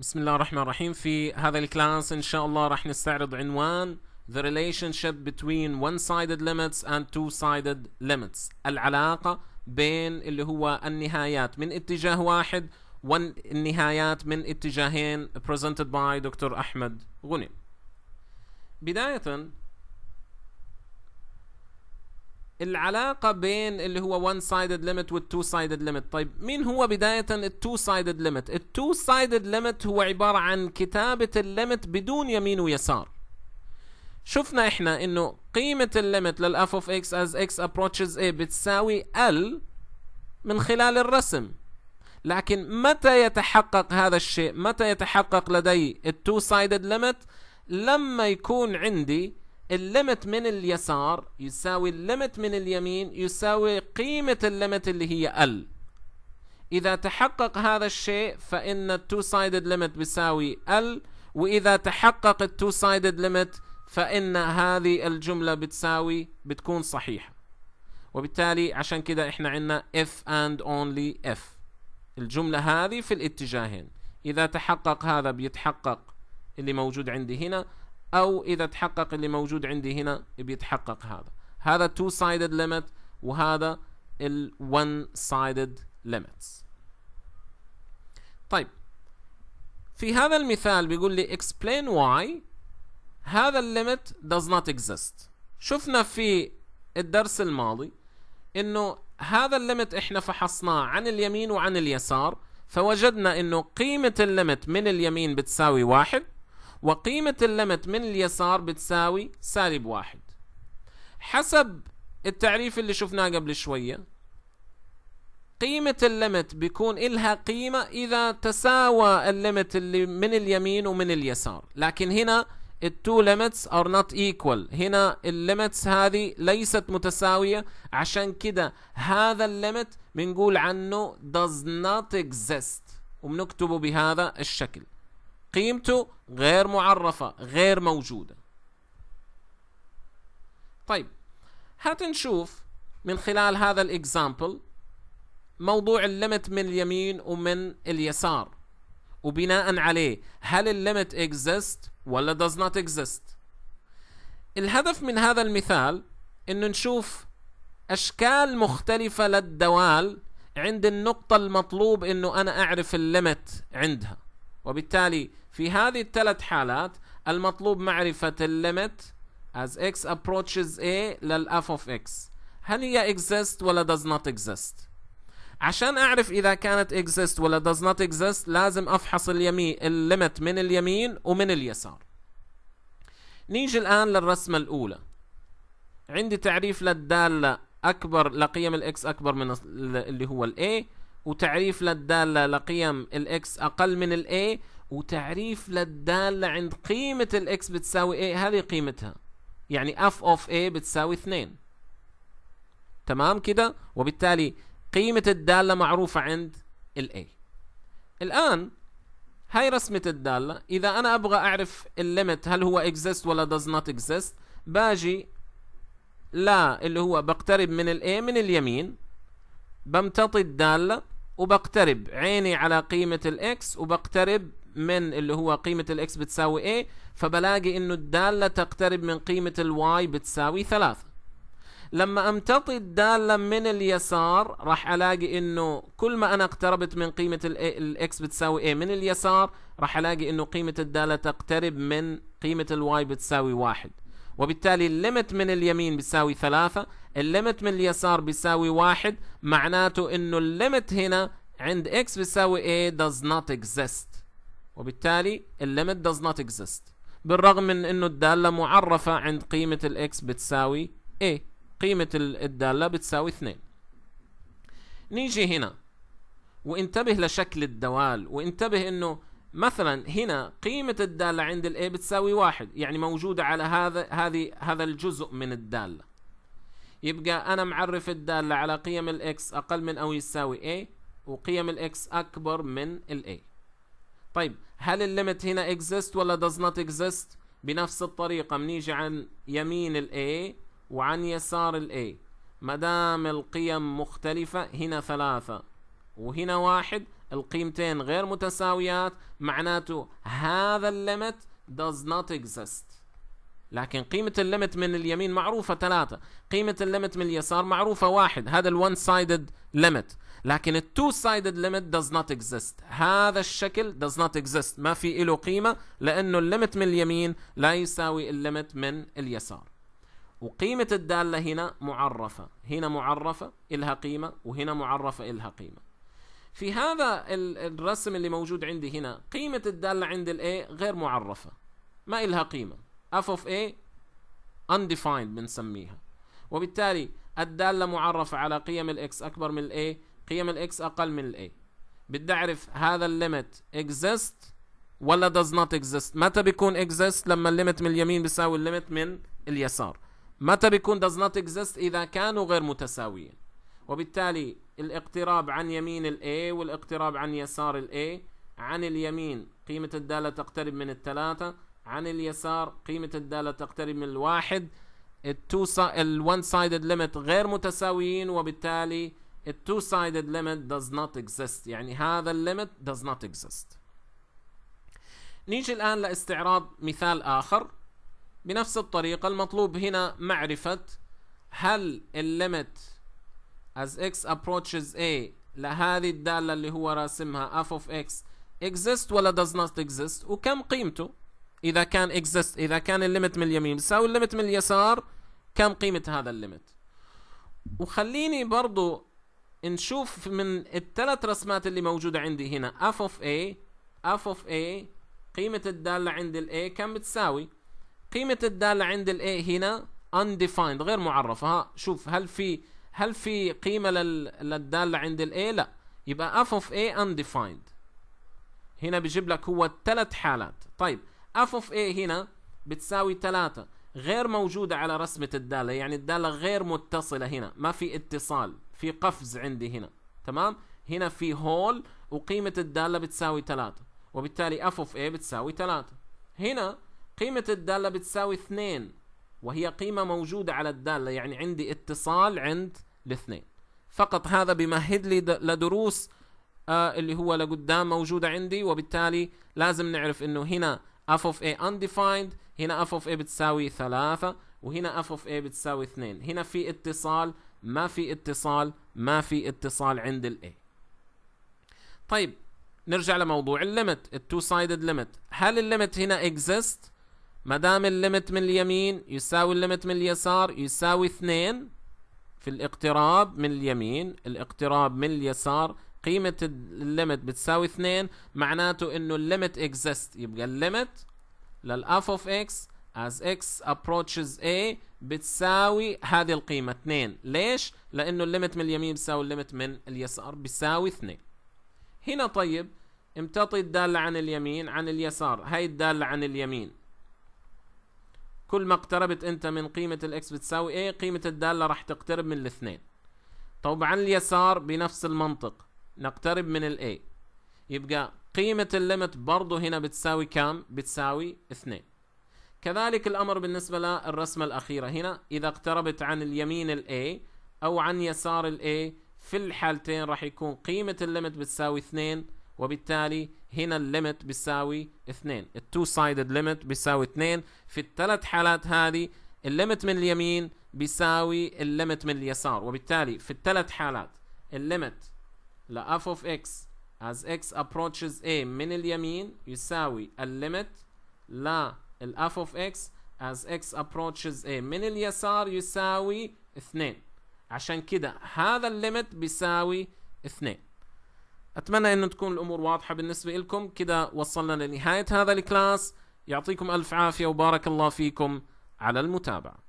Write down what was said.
بسم الله الرحمن الرحيم في هذا الكلاس ان شاء الله راح نستعرض عنوان The relationship between one-sided limits and two-sided limits العلاقة بين اللي هو النهايات من اتجاه واحد والنهايات من اتجاهين presented by دكتور أحمد غني بداية العلاقة بين اللي هو one sided limit والتو sided limit طيب مين هو بداية التو sided limit التو sided limit هو عبارة عن كتابة الليمت بدون يمين ويسار شفنا احنا انه قيمة الليمت للاف of x as x approaches a بتساوي L من خلال الرسم لكن متى يتحقق هذا الشيء متى يتحقق لدي التو sided limit لما يكون عندي الليمت من اليسار يساوي الليمت من اليمين يساوي قيمة الليمت اللي هي ال إذا تحقق هذا الشيء فإن التو سايدد ليمت بيساوي ال وإذا تحقق التو سايدد ليمت فإن هذه الجملة بتساوي بتكون صحيحة وبالتالي عشان كده احنا عندنا if and only if الجملة هذه في الاتجاهين إذا تحقق هذا بيتحقق اللي موجود عندي هنا او اذا تحقق اللي موجود عندي هنا بيتحقق هذا هذا two sided limit وهذا الون one sided limits طيب في هذا المثال بيقول لي explain why هذا الليميت does not exist شفنا في الدرس الماضي انه هذا الليمت احنا فحصناه عن اليمين وعن اليسار فوجدنا انه قيمة الليمت من اليمين بتساوي واحد وقيمة اللمت من اليسار بتساوي سالب واحد حسب التعريف اللي شفناه قبل شوية قيمة اللمت بيكون إلها قيمة إذا تساوى اللمت اللي من اليمين ومن اليسار لكن هنا التو ليميتس ار نوت ايكوال هنا الليميتس هذه ليست متساوية عشان كده هذا الليميت بنقول عنه does not exist وبنكتبه بهذا الشكل قيمته غير معرفة غير موجودة طيب هات نشوف من خلال هذا الاكزامبل موضوع الليمت من اليمين ومن اليسار وبناء عليه هل الليمت اكزيست ولا does not exist الهدف من هذا المثال انه نشوف اشكال مختلفة للدوال عند النقطة المطلوب انه انا اعرف الليمت عندها وبالتالي في هذه الثلاث حالات المطلوب معرفة الليمت as x approaches a لل f of x هل هي exist ولا does not exist عشان اعرف اذا كانت exist ولا does not exist لازم افحص اليمين الليمت من اليمين ومن اليسار نيجي الان للرسمة الاولى عندي تعريف للدالة اكبر لقيم الاكس اكبر من اللي هو الاي وتعريف للدالة لقيم الاكس اقل من الاي وتعريف للدالة عند قيمة الاكس بتساوي اي هذه قيمتها يعني اف اوف اي بتساوي اثنين تمام كده وبالتالي قيمة الدالة معروفة عند الاي الان هاي رسمة الدالة اذا انا ابغى اعرف الليمت هل هو اكزيست ولا does not exist باجي لا اللي هو بقترب من الاي من اليمين بمتطي الدالة وبقترب عيني على قيمة الاكس وبقترب من اللي هو قيمة الاكس بتساوي ايه فبلاقي انه الدالة تقترب من قيمة الواي بتساوي ثلاثة لما امتطي الدالة من اليسار راح الاقي انه كل ما انا اقتربت من قيمة الاكس بتساوي ايه من اليسار راح الاقي انه قيمة الدالة تقترب من قيمة الواي بتساوي واحد وبالتالي الليمت من اليمين بيساوي ثلاثة الليمت من اليسار بيساوي واحد معناته انه الليمت هنا عند x بيساوي a does not exist وبالتالي الليمت does not exist بالرغم من انه الدالة معرفة عند قيمة الاكس بتساوي a قيمة الدالة بتساوي 2 نيجي هنا وانتبه لشكل الدوال وانتبه انه مثلا هنا قيمة الدالة عند الـ A بتساوي واحد يعني موجودة على هذا هذه هذا الجزء من الدالة يبقى انا معرف الدالة على قيم الـ X اقل من او يساوي a وقيم الـ X اكبر من الـ A. طيب هل الليمت هنا exist ولا does not exist بنفس الطريقة بنيجي عن يمين الـ A وعن يسار الـ ما مدام القيم مختلفة هنا ثلاثة وهنا واحد القيمتين غير متساويات معناته هذا الليمت does not exist لكن قيمة الليمت من اليمين معروفة ثلاثة قيمة الليمت من اليسار معروفة واحد هذا الون سايدد ليمت لكن التو سايدد ليمت does not exist هذا الشكل does not exist ما في له قيمة لأنه الليمت من اليمين لا يساوي الليمت من اليسار وقيمة الدالة هنا معرفة هنا معرفة إلها قيمة وهنا معرفة إلها قيمة في هذا الرسم اللي موجود عندي هنا قيمة الدالة عند الاي غير معرفة ما إلها قيمة f of a undefined بنسميها وبالتالي الدالة معرفة على قيم الاكس أكبر من الاي قيم الاكس أقل من الاي بدي أعرف هذا الليمت exist ولا does not exist متى بيكون exist لما الليمت من اليمين بيساوي الليمت من اليسار متى بيكون does not exist إذا كانوا غير متساويين وبالتالي الاقتراب عن يمين ال A والاقتراب عن يسار ال A عن اليمين قيمة الدالة تقترب من الثلاثة عن اليسار قيمة الدالة تقترب من الواحد التو one سايدد limit غير متساويين وبالتالي التو سايدد limit does not exist يعني هذا الليميت does not exist نيجي الآن لاستعراض مثال آخر بنفس الطريقة المطلوب هنا معرفة هل الليمت as x approaches a لهذه الدالة اللي هو راسمها f of x exist ولا does not exist وكم قيمته إذا كان exist إذا كان الليمت من اليمين بيساوي الليمت من اليسار كم قيمة هذا الليمت وخليني برضو نشوف من الثلاث رسمات اللي موجودة عندي هنا f of a f of a قيمة الدالة عند ال a كم بتساوي قيمة الدالة عند ال a هنا undefined غير معرفة ها شوف هل في هل في قيمة للدالة عند الـ A؟ لا يبقى f of A undefined هنا بيجيب لك هو ثلاث حالات طيب f of A هنا بتساوي ثلاثة غير موجودة على رسمة الدالة يعني الدالة غير متصلة هنا ما في اتصال في قفز عندي هنا تمام هنا في هول وقيمة الدالة بتساوي ثلاثة وبالتالي f of A بتساوي ثلاثة هنا قيمة الدالة بتساوي اثنين وهي قيمة موجودة على الدالة يعني عندي اتصال عند الاثنين فقط هذا بمهد لي لدروس آه اللي هو لقدام موجودة عندي وبالتالي لازم نعرف انه هنا f of a undefined هنا f of a بتساوي ثلاثة وهنا f of a بتساوي اثنين هنا في اتصال ما في اتصال ما في اتصال عند ال a طيب نرجع لموضوع الليمت التو سايدد ليمت هل الليمت هنا exist ما دام الليمت من اليمين يساوي الليمت من اليسار يساوي اثنين في الاقتراب من اليمين الاقتراب من اليسار قيمة الليمت بتساوي اثنين معناته انه الليمت اكزيست يبقى الليمت للاف اوف اكس as x approaches a بتساوي هذه القيمة 2 ليش؟ لأنه الليمت من اليمين بيساوي الليمت من اليسار بيساوي 2 هنا طيب امتطي الدالة عن اليمين عن اليسار هاي الدالة عن اليمين كل ما اقتربت انت من قيمة الاكس بتساوي ايه قيمة الدالة راح تقترب من الاثنين طبعا عن اليسار بنفس المنطق نقترب من الاي يبقى قيمة الليمت برضه هنا بتساوي كام بتساوي اثنين كذلك الامر بالنسبة للرسمة الاخيرة هنا اذا اقتربت عن اليمين الاي او عن يسار الاي في الحالتين راح يكون قيمة الليمت بتساوي اثنين وبالتالي هنا الليمت بيساوي 2 التو سايدد ليمت بيساوي 2 في الثلاث حالات هذه الليمت من اليمين بيساوي الليمت من اليسار وبالتالي في الثلاث حالات الليمت ل لأف اوف اكس as x approaches a من اليمين يساوي الليمت ل الاف اوف اكس as x approaches a من اليسار يساوي 2 عشان كده هذا الليمت بيساوي 2 اتمنى انه تكون الامور واضحه بالنسبه لكم كده وصلنا لنهايه هذا الكلاس يعطيكم الف عافيه وبارك الله فيكم على المتابعه